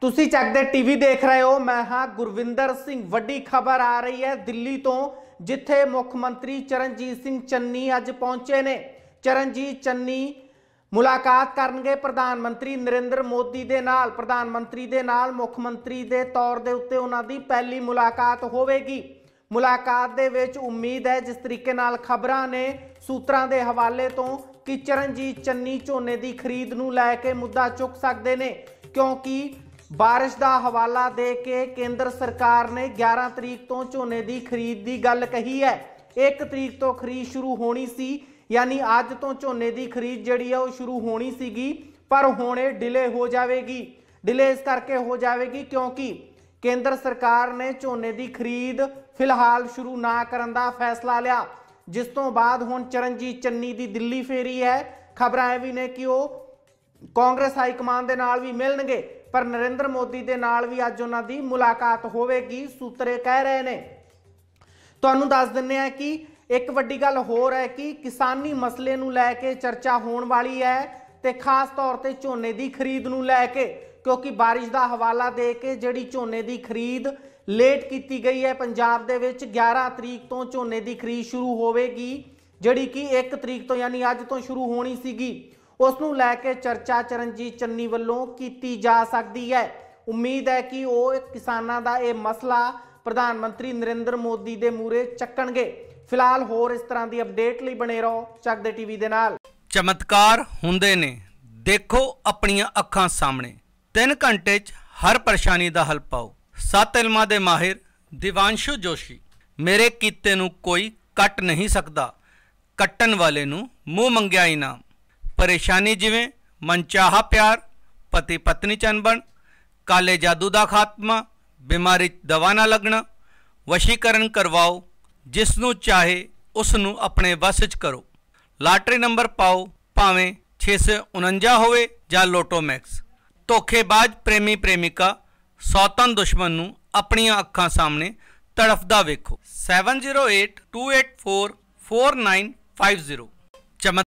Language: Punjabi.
ਤੁਸੀਂ ਚੱਕਦੇ ਟੀਵੀ ਦੇਖ ਰਹੇ ਹੋ ਮੈਂ ਹਾਂ ਗੁਰਵਿੰਦਰ ਸਿੰਘ ਵੱਡੀ ਖਬਰ ਆ ਰਹੀ ਹੈ ਦਿੱਲੀ ਤੋਂ ਜਿੱਥੇ ਮੁੱਖ ਮੰਤਰੀ ਚਰਨਜੀਤ ਸਿੰਘ ਚੰਨੀ ਅੱਜ ਪਹੁੰਚੇ ਨੇ ਚਰਨਜੀਤ ਚੰਨੀ ਮੁਲਾਕਾਤ ਕਰਨਗੇ ਪ੍ਰਧਾਨ ਮੰਤਰੀ ਨਰਿੰਦਰ ਮੋਦੀ ਦੇ ਨਾਲ ਪ੍ਰਧਾਨ ਮੰਤਰੀ ਦੇ ਨਾਲ ਮੁੱਖ ਮੰਤਰੀ ਦੇ ਤੌਰ ਦੇ ਉੱਤੇ ਉਹਨਾਂ ਦੀ ਪਹਿਲੀ ਮੁਲਾਕਾਤ ਹੋਵੇਗੀ ਮੁਲਾਕਾਤ ਦੇ ਵਿੱਚ ਉਮੀਦ ਹੈ ਜਿਸ ਤਰੀਕੇ ਨਾਲ ਖਬਰਾਂ ਨੇ ਸੂਤਰਾਂ ਦੇ ਹਵਾਲੇ ਤੋਂ ਕਿ ਚਰਨਜੀਤ ਚੰਨੀ ਝੋਨੇ ਦੀ ਖਰੀਦ ਨੂੰ ਲੈ ਕੇ ਮੁੱਦਾ ਚੁੱਕ ਸਕਦੇ ਨੇ ਕਿਉਂਕਿ ਬਾਰਿਸ਼ ਦਾ ਹਵਾਲਾ ਦੇ ਕੇ ਕੇਂਦਰ ਸਰਕਾਰ ਨੇ 11 ਤਰੀਕ ਤੋਂ ਝੋਨੇ ਦੀ ਖਰੀਦ ਦੀ ਗੱਲ ਕਹੀ ਹੈ 1 ਤਰੀਕ ਤੋਂ ਖਰੀਦ ਸ਼ੁਰੂ ਹੋਣੀ ਸੀ ਯਾਨੀ ਅੱਜ ਤੋਂ ਝੋਨੇ ਦੀ ਖਰੀਦ ਜਿਹੜੀ ਆ ਉਹ ਸ਼ੁਰੂ ਹੋਣੀ ਸੀਗੀ ਪਰ ਹੁਣੇ ਡਿਲੇ ਹੋ ਜਾਵੇਗੀ ਡਿਲੇ ਇਸ ਕਰਕੇ ਹੋ ਜਾਵੇਗੀ ਕਿਉਂਕਿ ਕੇਂਦਰ ਸਰਕਾਰ ਨੇ ਝੋਨੇ ਦੀ ਖਰੀਦ ਫਿਲਹਾਲ ਸ਼ੁਰੂ ਨਾ ਕਰਨ ਦਾ ਫੈਸਲਾ ਲਿਆ ਜਿਸ ਤੋਂ ਬਾਅਦ ਹੁਣ ਚਰਨਜੀਤ ਚੰਨੀ ਦੀ ਦਿੱਲੀ ਫੇਰੀ ਹੈ ਖਬਰਾਂ ਵੀ ਨੇ ਕਿ ਉਹ ਕਾਂਗਰਸ ਹਾਈ ਕਮਾਂਡ ਦੇ ਨਾਲ ਵੀ ਮਿਲਣਗੇ ਪਰ ਨਰਿੰਦਰ ਮੋਦੀ ਦੇ ਨਾਲ ਵੀ ਅੱਜ ਉਹਨਾਂ ਦੀ ਮੁਲਾਕਾਤ ਹੋਵੇਗੀ ਸੂਤਰੇ ਕਹਿ ਰਹੇ ਨੇ ਤੁਹਾਨੂੰ ਦੱਸ ਦਿੰਨੇ ਆ ਕਿ ਇੱਕ ਵੱਡੀ ਗੱਲ ਹੋਰ ਹੈ ਕਿ ਕਿਸਾਨੀ ਮਸਲੇ ਨੂੰ ਲੈ ਕੇ ਚਰਚਾ ਹੋਣ ਵਾਲੀ ਹੈ ਤੇ ਖਾਸ ਤੌਰ ਤੇ ਝੋਨੇ ਦੀ ਖਰੀਦ ਨੂੰ ਲੈ ਕੇ ਕਿਉਂਕਿ بارش ਦਾ ਹਵਾਲਾ ਦੇ ਕੇ ਜਿਹੜੀ ਝੋਨੇ ਦੀ ਖਰੀਦ ਲੇਟ ਕੀਤੀ ਗਈ ਹੈ ਪੰਜਾਬ ਦੇ ਵਿੱਚ 11 ਤਰੀਕ ਤੋਂ ਝੋਨੇ ਦੀ ਖਰੀਦ ਸ਼ੁਰੂ ਹੋਵੇਗੀ ਜਿਹੜੀ ਕਿ 1 ਤਰੀਕ ਤੋਂ ਯਾਨੀ ਅੱਜ ਤੋਂ ਸ਼ੁਰੂ ਹੋਣੀ ਸੀਗੀ ਉਸ ਨੂੰ ਲੈ ਕੇ ਚਰਚਾ ਚਰਨਜੀਤ ਚੰਨੀ ਵੱਲੋਂ ਕੀਤੀ ਜਾ ਸਕਦੀ ਹੈ ਉਮੀਦ ਹੈ ਕਿ ਉਹ ਕਿਸਾਨਾਂ ਦਾ ਇਹ ਮਸਲਾ ਪ੍ਰਧਾਨ ਮੰਤਰੀ ਨਰਿੰਦਰ ਮੋਦੀ ਦੇ ਮੂਰੇ ਚੱਕਣਗੇ ਫਿਲਹਾਲ ਹੋਰ ਇਸ ਤਰ੍ਹਾਂ ਦੀ ਅਪਡੇਟ ਲਈ ਬਣੇ ਰਹੋ ਚੱਕਦੇ ਟੀਵੀ ਦੇ ਨਾਲ ਚਮਤਕਾਰ ਹੁੰਦੇ ਨੇ ਦੇਖੋ ਆਪਣੀਆਂ ਅੱਖਾਂ ਸਾਹਮਣੇ 3 ਘੰਟੇ 'ਚ ਹਰ ਪਰੇਸ਼ਾਨੀ ਦਾ ਹੱਲ ਪਾਓ ਸੱਤ ਇਲਮਾਂ ਦੇ ਮਾਹਿਰ ਦਿਵਾਂਸ਼ੂ ਜੋਸ਼ੀ ਮੇਰੇ ਕੀਤੇ ਨੂੰ ਕੋਈ ਕੱਟ ਨਹੀਂ ਸਕਦਾ ਕੱਟਣ ਵਾਲੇ ਨੂੰ ਮੂੰਹ ਮੰਗਿਆ ਇਨਾਮ ਪਰੇਸ਼ਾਨੀ ਜਿਵੇਂ ਮਨਚਾਹਾ ਪਿਆਰ ਪਤੀ ਪਤਨੀ ਚੰਬਣ ਕਾਲੇ ਜਾਦੂ ਦਾ ਖਾਤਮਾ ਬਿਮਾਰੀ ਦਵਾ ਨਾ ਲੱਗਣਾ ਵਸ਼ੀਕਰਨ ਕਰਵਾਓ ਜਿਸ ਨੂੰ ਚਾਹੇ ਉਸ ਨੂੰ ਆਪਣੇ ਵਸ ਵਿੱਚ ਕਰੋ ਲਾਟਰੀ ਨੰਬਰ ਪਾਓ ਭਾਵੇਂ 649 ਹੋਵੇ ਜਾਂ ਲੋਟੋ ਮੈਕਸ ਧੋਖੇਬਾਜ਼ ਪ੍ਰੇਮੀ ਪ੍ਰੇਮਿਕਾ ਸੌਤਨ ਦੁਸ਼ਮਣ ਨੂੰ ਆਪਣੀਆਂ ਅੱਖਾਂ ਸਾਹਮਣੇ ਤੜਫਦਾ ਵੇਖੋ 7082844950